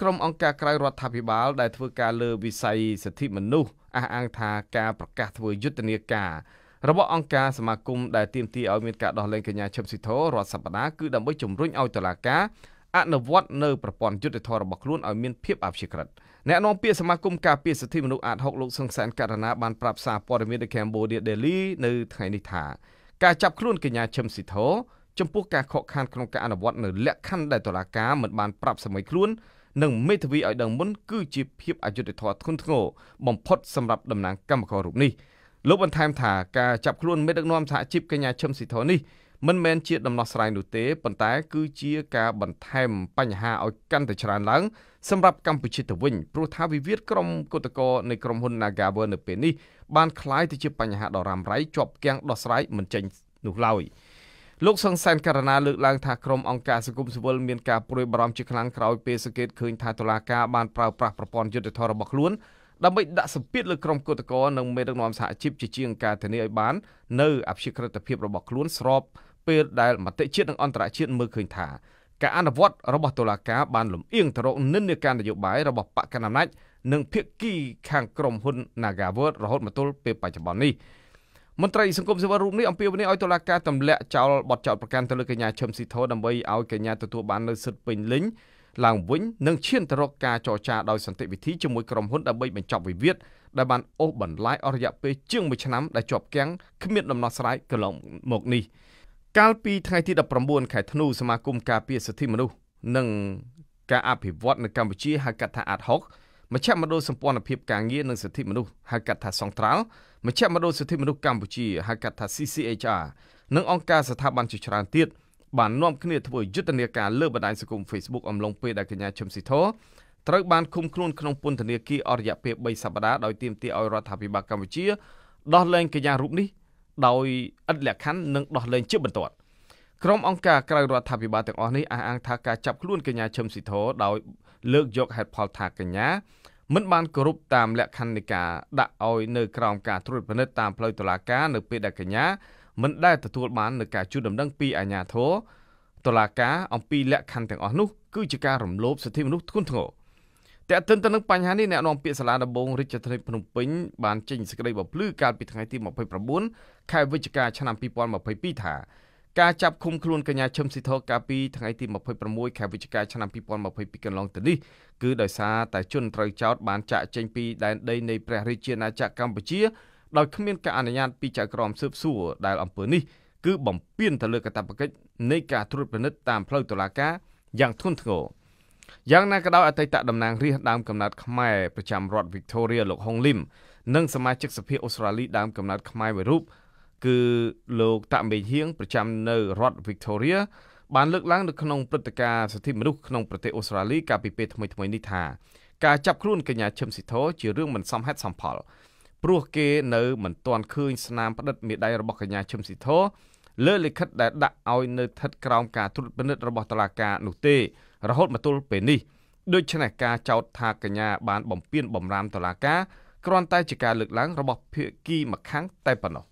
ក្រុមអង្គការក្រៅរដ្ឋាភិបាលដែលធ្វើការលើវិស័យសិទ្ធិមនុស្សអះអាងថាការប្រកាសធ្វើយុទ្ធនាការរបស់អង្គការសមាគមដែលទាមទារឲ្យមានការដោះលែងកញ្ញាឈឹមស៊ីធររាល់សប្តាហ៍គឺដើម្បីជំរុញឲ្យតុលាការអនុវត្តនៅប្រព័ន្ធយុត្តិធម៌របស់ខ្លួនឲ្យមានភាពអព្យាក្រឹតអ្នកនាំពាក្យសមាគមការពារសិទ្ធិមនុស្សអាត6លោកសង្សានករណីបានប្រាប់សារព័ត៌មាននៅ Cambodia Daily នៅថ្ងៃនេះថាការចាប់ខ្លួនកញ្ញាឈឹមស៊ីធរចំពោះការខកខានក្នុងការអនុវត្តនៅលក្ខខណ្ឌដែលតុលាការមិនបានប្រាប់សម័យខ្លួននិងមេធាវីឲ្យដឹងមុនគឺជាភាពអយុត្តិធម៌ធ្ងន់ធ្ងរបំផុត សម្រាប់តំណាងកម្មកររូបនេះលោកបន្ថែមថាការចាប់ខ្លួនមេដឹកនាំសហជីពកញ្ញាឈឹមស៊ីធនេះមិនមែនជាដំណោះស្រាយនោះទេប៉ុន្តែគឺជាការបន្ថែមបញ្ហាឲ្យកាន់តែច្រើនឡើងសម្រាប់កម្ពុជាទៅវិញព្រោះថាវិវាទក្រុមកុតកោនៃក្រុមហ៊ុន Nagawer នៅពេលនេះបានคล้ายទៅជាបញ្ហាដ៏រ៉ាំរ៉ៃជាប់គាំងដោះស្រាយមិនចេញនោះឡើយ។លោកសង្សានករណាលើកឡើងថាក្រមអង្គការសង្គមស៊ីវិលមានការព្រួយបារម្ភជាខ្លាំងក្រោយពេលសង្កេតឃើញថាតុលាការបានប្រើប្រាស់ប្រព័ន្ធយុត្តិធម៌របស់ខ្លួនដើម្បីដាក់សម្ពាធលើក្រុមគឧតកោនិងមេដឹកនាំសហជីពជាជាងការធានាឲ្យបាននៅអភិក្រិតភាពរបស់ខ្លួនស្របពេលដែលមតិជាតិនិងអន្តរជាតិមើលឃើញថាការអនុវត្តរបស់តុលាការបានលំអៀងទៅរកនិន្នាការនយោបាយរបស់បកកណ្ដាលអំណាចនិងភាគីខាងក្រុមហ៊ុន Nagaword រហូតមកទល់ពេលបច្ចុប្បន្ននេះមន្ត្រីសង្គមសេវារូបនេះអំពាវនាវឲ្យតុលាការទម្លាក់ចោលបទចោទប្រកាន់ទៅលើកញ្ញាឈឹមស៊ីធដើម្បីឲ្យកញ្ញាទទួលបាននូវសិទ្ធិពេញលេញឡើងវិញ និងឈានទៅរកការចរចាដោយសន្តិវិធីជាមួយក្រុមហ៊ុនដើម្បីបញ្ចប់វិវាទដែលបានអូសបន្លាយអស់រយៈពេលជាង1ឆ្នាំដែលជាប់គាំងគ្មានដំណោះស្រាយកន្លងមកនេះកាលពីថ្ងៃទី19ខែធ្នូសមាគមការពារសិទ្ធិមនុស្សនិង ការអភិវឌ្ឍនៅកម្ពុជាហៅកាត់ថាអាត់ហុកមជ្ឈមណ្ឌលសម្ព័ន្ធភាពការងារនិងសិទ្ធិមនុស្សហៅកាត់ថាសង្ត្រាល់មជ្ឈមណ្ឌលសិទ្ធិមនុស្សកម្ពុជាហៅកាត់ថា CCHR និងអង្គការស្ថាប័នជាច្រើនទៀតបាននាំគ្នាធ្វើយុទ្ធនាការលើបណ្ដាញសង្គម Facebook អំឡុងពេលដែលកញ្ញាឈឹមស៊ីធត្រូវបានឃុំខ្លួនក្នុងពន្ធនាគារអស់រយៈពេល3សប្ដាហ៍ដោយទាមទារឲ្យរដ្ឋាភិបាលកម្ពុជាដោះលែងកញ្ញារូបនេះដោយឥតលក្ខខណ្ឌនិងដោះលែងជាបន្ទាន់។ក្រុមអង្គការក្រៅរដ្ឋាភិបាលទាំងអស់នេះអះអាងថាការចាប់ខ្លួនកញ្ញាឈឹមស៊ីធដោយលើកយកហេតុផលថាកញ្ញា មិនបានគោរពតាមលក្ខខណ្ឌនៃការដាក់ឲ្យនៅក្រោមការត្រួតពិនិត្យតាមផ្លូវតុលាការនៅពេលដែលកញ្ញាមិនដែលទទួលបាននឹងការជួយដំណឹងពីអាជ្ញាធរតុលាការអំពីលក្ខខណ្ឌទាំងអស់នោះគឺជាការរំលោភសិទ្ធិមនុស្សធ្ងន់ធ្ងរតែទន្ទឹមនឹងបញ្ហានេះអ្នកនាំពាក្យសាលាដំបងរាជធានីភ្នំពេញបានចេញសេចក្តីបំភ្លឺកាលពីថ្ងៃទី29ខែវិច្ឆិកាឆ្នាំ2022ថាការចាប់ឃុំខ្លួនកញ្ញាឈឹមស៊ីធកាលពីថ្ងៃទី26ខែវិច្ឆិកាឆ្នាំ2022កន្លងទៅនេះគឺដោយសារតែជនត្រូវចោទបានចាក់ចេញពីដែនដីនៃព្រះរាជាណាចក្រកម្ពុជាដោយគ្មានការអនុញ្ញាតពីចៅក្រមស៊ើបសួរដែលអំពើនេះគឺបំពានទៅលើកាតព្វកិច្ចនៃការត្រួតពិនិត្យតាមផ្លូវតុលាការយ៉ាងធ្ងន់ធ្ងរយ៉ាងណាក៏ដោយអតីតតំណាងរាស្ត្រដើមកំណត់ខ្មែរប្រចាំរដ្ឋ Victoria លោកហុងលឹមនិងសមាជិកសភាអូស្ត្រាលីដើមកំណត់ខ្មែរមួយរូបគឺលោកតាមេហៀងប្រចាំនៅរដ្ឋ Victoria បានលើកឡើងនៅក្នុងព្រឹត្តិការណ៍សិទ្ធិមនុស្សក្នុងប្រទេសអូស្ត្រាលីកាលពីពេលថ្មីៗនេះថាការចាប់ខ្លួនកញ្ញាឈឹមស៊ីធជារឿងមិនសមហេតុសមផលព្រោះគេ នៅមិនទាន់ឃើញស្នាមផ្តិតមេដៃរបស់កញ្ញាឈឹមស៊ីធលើលិខិតដែលដាក់ឲ្យនៅស្ថិតក្រោមការត្រួតពិនិត្យរបស់តុលាការនោះទេរហូតមកទល់ពេលនេះដូច្នេះការចោទថាកញ្ញាបានបំពានបំរាមតុលាការគ្រាន់តែជាការលើកឡើងរបស់ភាគីម្ខាងតែប៉ុណ្ណោះ